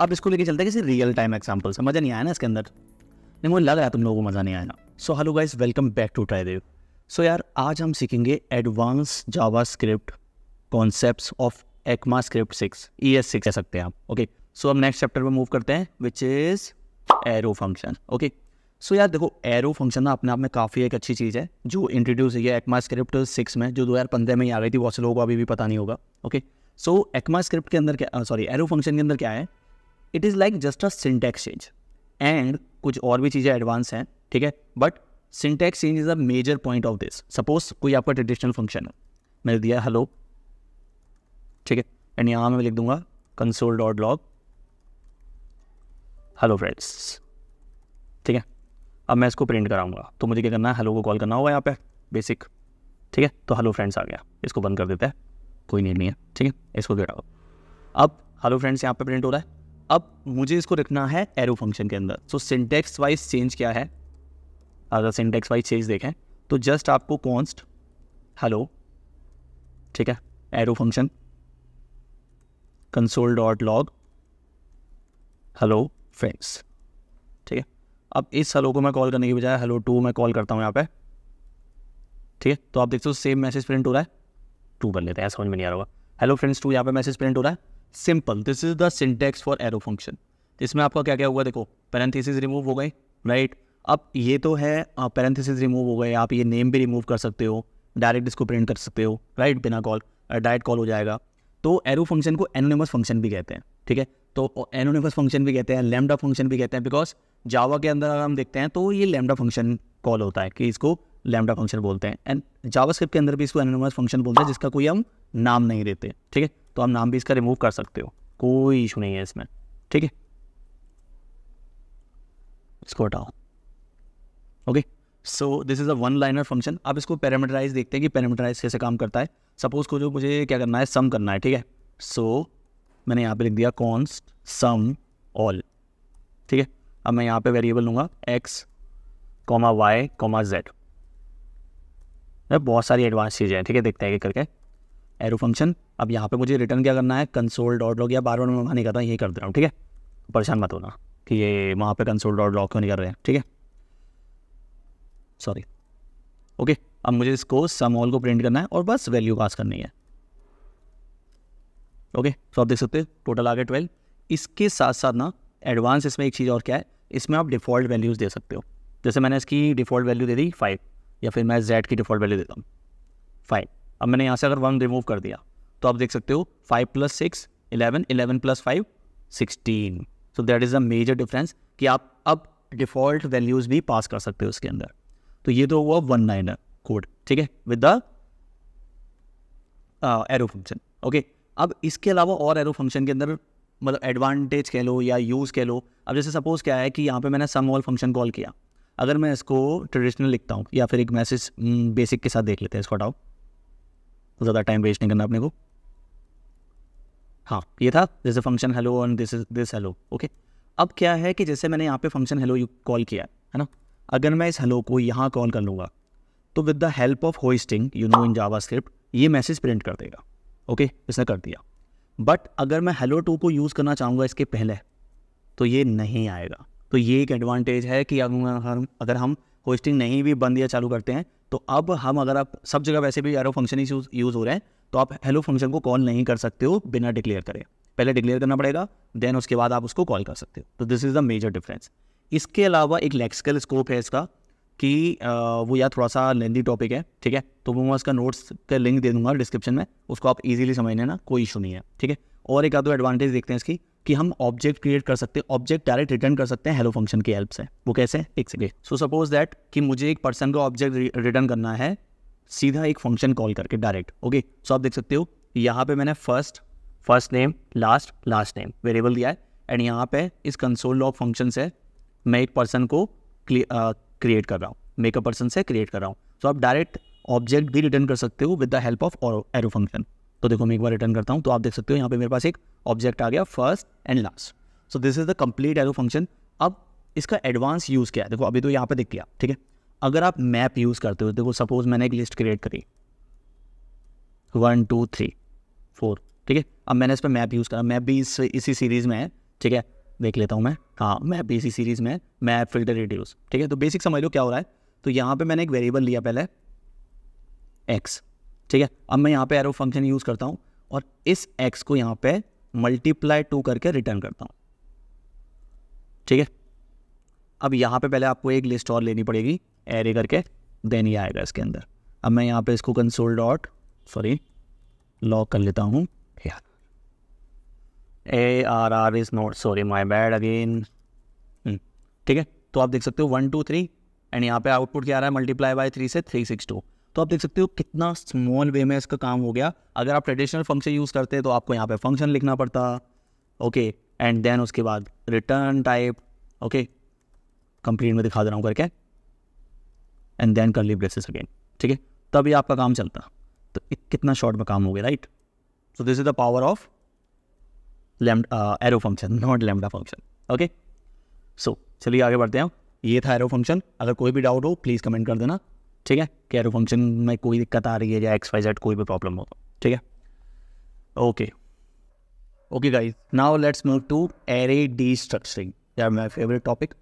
अब इसको लेके चलते हैं किसी रियल टाइम एग्जाम्पल से मज़ा नहीं आया ना इसके अंदर नहीं मुझे लग रहा है तुम लोगों को मज़ा नहीं आया so hello guys welcome back to Tridev so यार आज हम सीखेंगे advance JavaScript concept of ECMAScript six E S six कह सकते हैं आप ओके सो हम नेक्स्ट चैप्टर में मूव करते हैं which is arrow function okay so यार देखो एरो फंक्शन ना अपने आप में काफ़ी एक अच्छी चीज़ है जो इंट्रोड्यूस हुई है एक्मा स्क्रिप्ट सिक्स में जो दो हज़ार पंद्रह में ही आ गई थी वो से लोगों को अभी भी पता नहीं होगा ओके सो एक्मा स्क्रिप्ट के अंदर क्या सॉरी एरो फंक्शन के अंदर क्या है it is like just a syntax change and कुछ और भी चीज़ें एडवांस हैं ठीक है but syntax change is a major point of this suppose कोई आपका ट्रेडिशनल फंक्शन है मैंने दिया हेलो ठीक है एंड यहाँ मैं लिख दूंगा console dot log hello friends ठीक है अब मैं इसको प्रिंट कराऊंगा तो मुझे क्या करना है हेलो को कॉल करना होगा यहाँ पे बेसिक ठीक है तो हेलो फ्रेंड्स आ गया इसको बंद कर देता है कोई नीड नहीं है ठीक है इसको गेट अब हेलो फ्रेंड्स यहाँ पे प्रिंट हो रहा है अब मुझे इसको रखना है एरो फंक्शन के अंदर सो सिंटेक्स वाइज चेंज क्या है अगर सिंटेक्स वाइज चेंज देखें तो जस्ट आपको कॉन्स्ट हेलो ठीक है arrow function console dot log hello friends ठीक है अब इस हेलो को मैं कॉल करने के बजाय हेलो टू मैं कॉल करता हूँ यहाँ पे ठीक है तो आप देखते हो सेम मैसेज प्रिंट हो रहा है टू बन लेते हैं समझ में नहीं आ रहा होगा हेलो फ्रेंड्स टू यहाँ पे मैसेज प्रिंट हो रहा है simple this is the syntax for arrow function इसमें आपका क्या क्या हुआ देखो पैरेंथेसिस रिमूव हो गए राइट अब ये तो है पैरेंथेसिस रिमूव हो गए आप ये नेम भी रिमूव कर सकते हो डायरेक्ट इसको प्रिंट कर सकते हो राइट बिना कॉल डायरेक्ट कॉल हो जाएगा तो एरो फंक्शन को एनोनिमस फंक्शन भी कहते हैं ठीक है तो एनोनिमस फंक्शन भी कहते हैं लेमडा फंक्शन भी कहते हैं बिकॉज जावा के अंदर अगर हम देखते हैं तो ये लेमडा फंक्शन कॉल होता है कि इसको लेमडा फंक्शन बोलते हैं एंड जावा के अंदर भी इसको एनोनिमस फंक्शन बोलते हैं जिसका कोई हम नाम नहीं देते ठीक है तो आप नाम भी इसका रिमूव कर सकते हो कोई इशू नहीं है इसमें ठीक है इसको हटाओ okay so this is a one liner function आप इसको पैरामीटराइज देखते हैं कि पैरामीटराइज कैसे काम करता है सपोज को जो मुझे क्या करना है सम करना है ठीक है सो so, मैंने यहाँ पे लिख दिया कॉन्स सम ऑल ठीक है अब मैं यहाँ पे वेरिएबल लूँगा X comma Y comma Z बहुत सारी एडवांस चीज़ें हैं ठीक है देखते हैं कि करके एरो फंक्शन अब यहाँ पे मुझे रिटर्न क्या करना है कंसोल डॉट लॉग या बार बार मैं नहीं करता यही कर दे रहा हूँ ठीक है परेशान मत होना कि ये वहाँ पे कंसोल डॉट लॉग क्यों नहीं कर रहे हैं ठीक है सॉरी ओके अब मुझे इसको सम ऑल को प्रिंट करना है और बस वैल्यू पास करनी है ओके तो आप देख सकते हो टोटल आ गया ट्वेल्व इसके साथ साथ ना एडवांस इसमें एक चीज़ और क्या है इसमें आप डिफ़ॉल्ट वैल्यूज़ दे सकते हो जैसे मैंने इसकी डिफ़ॉल्ट वैल्यू दे दी फाइव या फिर मैं जेड की डिफ़ॉल्ट वैल्यू देता हूँ फाइव अब मैंने यहाँ से अगर वन रिमूव कर दिया तो आप देख सकते हो five plus six eleven eleven plus five sixteen so that is a major difference कि आप अब डिफ़ॉल्ट वैल्यूज़ भी पास कर सकते हो उसके अंदर तो ये तो हुआ वन नाइन कोड ठीक है with the arrow function okay अब इसके अलावा और एरो फंक्शन के अंदर मतलब एडवांटेज कह लो या यूज़ कह लो अब जैसे सपोज़ क्या है कि यहाँ पे मैंने सम ऑल फंक्शन कॉल किया अगर मैं इसको ट्रेडिशनल लिखता हूँ या फिर एक मैसेज बेसिक mm, के साथ देख लेते हैं इसको हटाओ ज़्यादा टाइम वेस्ट नहीं करना अपने को हाँ ये था जैसे function hello and this is this hello okay अब क्या है कि जैसे मैंने यहाँ पे फंक्शन हेलो यू कॉल किया है ना अगर मैं इस हेलो को यहाँ कॉल कर लूँगा तो with the help of hoisting you know in JavaScript ये मैसेज प्रिंट कर देगा ओके इसने कर दिया बट अगर मैं हेलो टू को यूज़ करना चाहूँगा इसके पहले तो ये नहीं आएगा तो ये एक एडवांटेज है कि अगर हम अगर हम होस्टिंग नहीं भी बंद या चालू करते हैं तो अब हम अगर आप सब जगह वैसे भी एरो फंक्शन ही यूज़ हो रहे हैं तो आप हेलो फंक्शन को कॉल नहीं कर सकते हो बिना डिक्लेयर करें पहले डिक्लेयर करना पड़ेगा देन उसके बाद आप उसको कॉल कर सकते हो तो this is the major difference इसके अलावा एक लेक्सिकल स्कोप है इसका कि वो यार थोड़ा सा लेंदी टॉपिक है ठीक है तो मैं उसका नोट्स का लिंक दे दूंगा डिस्क्रिप्शन में उसको आप इजीली समझ लेना कोई इशू नहीं है ठीक है और एक आधो एडवांटेज देखते हैं इसकी कि हम ऑब्जेक्ट क्रिएट कर सकते हैं ऑब्जेक्ट डायरेक्ट रिटर्न कर सकते हैं हेलो फंक्शन की हेल्प से वो कैसे एक सेकेंड सो सपोज दैट कि मुझे एक पर्सन का ऑब्जेक्ट रिटर्न करना है सीधा एक फंक्शन कॉल करके डायरेक्ट ओके सो आप देख सकते हो यहाँ पे मैंने first first name last last name variable दिया है एंड यहाँ पे इस कंसोल लॉग फंक्शन से मैं एक पर्सन को क्रिएट कर रहा हूँ मेकअप पर्सन से क्रिएट कर रहा हूँ सो so आप डायरेक्ट ऑब्जेक्ट भी रिटर्न कर सकते हो with the help of arrow function तो देखो मैं एक बार रिटर्न करता हूँ तो आप देख सकते हो यहाँ पे मेरे पास एक ऑब्जेक्ट आ गया first and last so this is the complete arrow function अब इसका एडवांस यूज़ क्या है देखो अभी तो यहाँ पे दिख गया ठीक है अगर आप मैप यूज़ करते हो देखो सपोज मैंने एक लिस्ट क्रिएट करी वन टू थ्री फोर ठीक है अब मैंने इस पर मैप यूज़ करा मैप भी इस इसी सीरीज़ में है ठीक है देख लेता हूँ मैं हाँ मैप भी इसी सीरीज़ में है मैप फिल्टर रिड्यूस ठीक है तो बेसिक समझ लो क्या हो रहा है तो यहाँ पर मैंने एक वेरिएबल लिया पहले एक्स ठीक है अब मैं यहाँ पे एरो फंक्शन यूज़ करता हूँ और इस एक्स को यहाँ पे मल्टीप्लाई टू करके रिटर्न करता हूँ ठीक है अब यहाँ पे पहले आपको एक लिस्ट और लेनी पड़ेगी एरे करके देन ही आएगा इसके अंदर अब मैं यहाँ पे इसको कंसोल डॉट सॉरी लॉक कर लेता हूँ A R R is not sorry my bad again ठीक है तो आप देख सकते हो वन टू थ्री एंड यहाँ पे आउटपुट क्या आ रहा है मल्टीप्लाई बाय थ्री से थ्री सिक्स टू तो आप देख सकते हो कितना स्मॉल वे में इसका काम हो गया अगर आप ट्रेडिशनल फंक्शन यूज़ करते तो आपको यहाँ पे फंक्शन लिखना पड़ता ओके एंड देन उसके बाद रिटर्न टाइप ओके कंप्लीट में दिखा दे रहा हूँ करके एंड देन कर ली ब्रेसिस अगेन ठीक है तभी आपका काम चलता तो कितना शॉर्ट में काम हो गया right so this is the power of arrow function not lambda function okay so चलिए आगे बढ़ते हैं ये था एरो फंक्शन अगर कोई भी डाउट हो प्लीज़ कमेंट कर देना ठीक है कैरो फंक्शन में कोई दिक्कत आ रही है या एक्स वाई जेड कोई भी प्रॉब्लम हो ठीक है okay okay guys now let's move to array destructuring यार माई फेवरेट टॉपिक